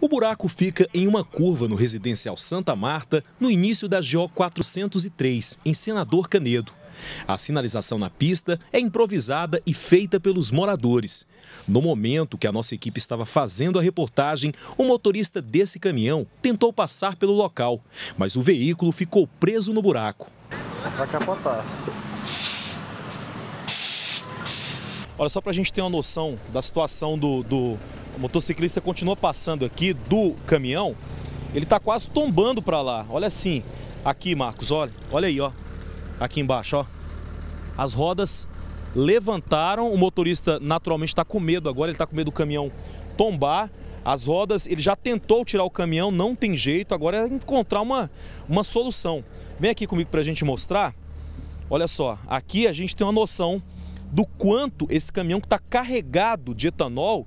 O buraco fica em uma curva no residencial Santa Marta, no início da GO 403, em Senador Canedo. A sinalização na pista é improvisada e feita pelos moradores. No momento que a nossa equipe estava fazendo a reportagem, o motorista desse caminhão tentou passar pelo local, mas o veículo ficou preso no buraco. Vai capotar. Olha, só para a gente ter uma noção da situação do, do, motociclista continua passando aqui do caminhão. Ele está quase tombando para lá. Olha assim. Aqui, Marcos, olha. Olha aí, ó. Aqui embaixo, ó. As rodas levantaram. O motorista naturalmente está com medo agora. Ele está com medo do caminhão tombar. As rodas, ele já tentou tirar o caminhão, não tem jeito. Agora é encontrar uma, uma solução. Vem aqui comigo para a gente mostrar. Olha só, aqui a gente tem uma noção do quanto esse caminhão que está carregado de etanol,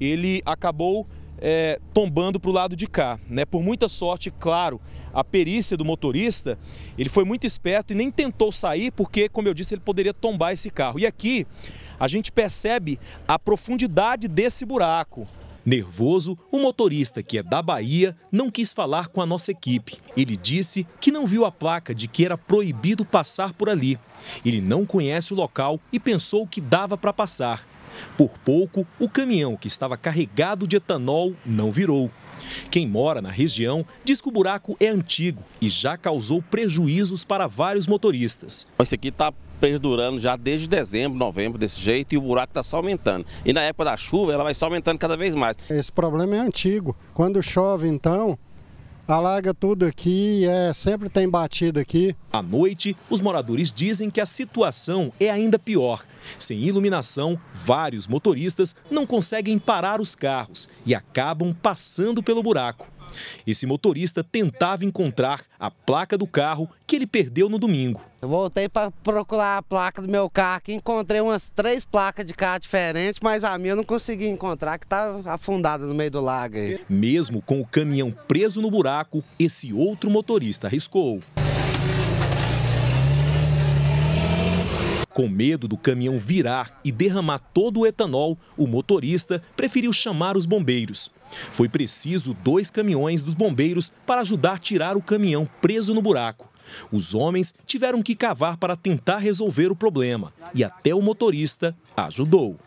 ele acabou é, tombando para o lado de cá. Né? Por muita sorte, claro, a perícia do motorista, ele foi muito esperto e nem tentou sair, porque, como eu disse, ele poderia tombar esse carro. E aqui a gente percebe a profundidade desse buraco. Nervoso, o motorista, que é da Bahia, não quis falar com a nossa equipe. Ele disse que não viu a placa de que era proibido passar por ali. Ele não conhece o local e pensou que dava para passar. Por pouco, o caminhão que estava carregado de etanol não virou. Quem mora na região diz que o buraco é antigo e já causou prejuízos para vários motoristas. Esse aqui está perdurando já desde dezembro, novembro, desse jeito, e o buraco está só aumentando. E na época da chuva, ela vai só aumentando cada vez mais. Esse problema é antigo. Quando chove, então, alaga tudo aqui, é, sempre tem batida aqui. À noite, os moradores dizem que a situação é ainda pior. Sem iluminação, vários motoristas não conseguem parar os carros e acabam passando pelo buraco. Esse motorista tentava encontrar a placa do carro que ele perdeu no domingo. Eu voltei para procurar a placa do meu carro, que encontrei umas três placas de carro diferentes, mas a minha eu não consegui encontrar, que está afundada no meio do lago. Aí. Mesmo com o caminhão preso no buraco, esse outro motorista arriscou. Com medo do caminhão virar e derramar todo o etanol, o motorista preferiu chamar os bombeiros. Foi preciso dois caminhões dos bombeiros para ajudar a tirar o caminhão preso no buraco. Os homens tiveram que cavar para tentar resolver o problema e até o motorista ajudou.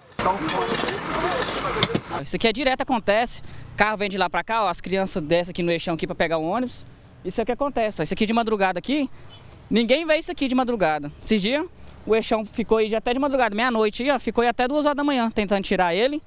Isso aqui é direto, acontece. Carro vem de lá para cá, ó, as crianças descem aqui no eixão aqui para pegar o ônibus. Isso é o que acontece. Ó. Isso aqui de madrugada aqui, ninguém vê isso aqui de madrugada. Esses dias o eixão ficou aí até de madrugada, meia-noite, ficou aí até duas horas da manhã tentando tirar ele.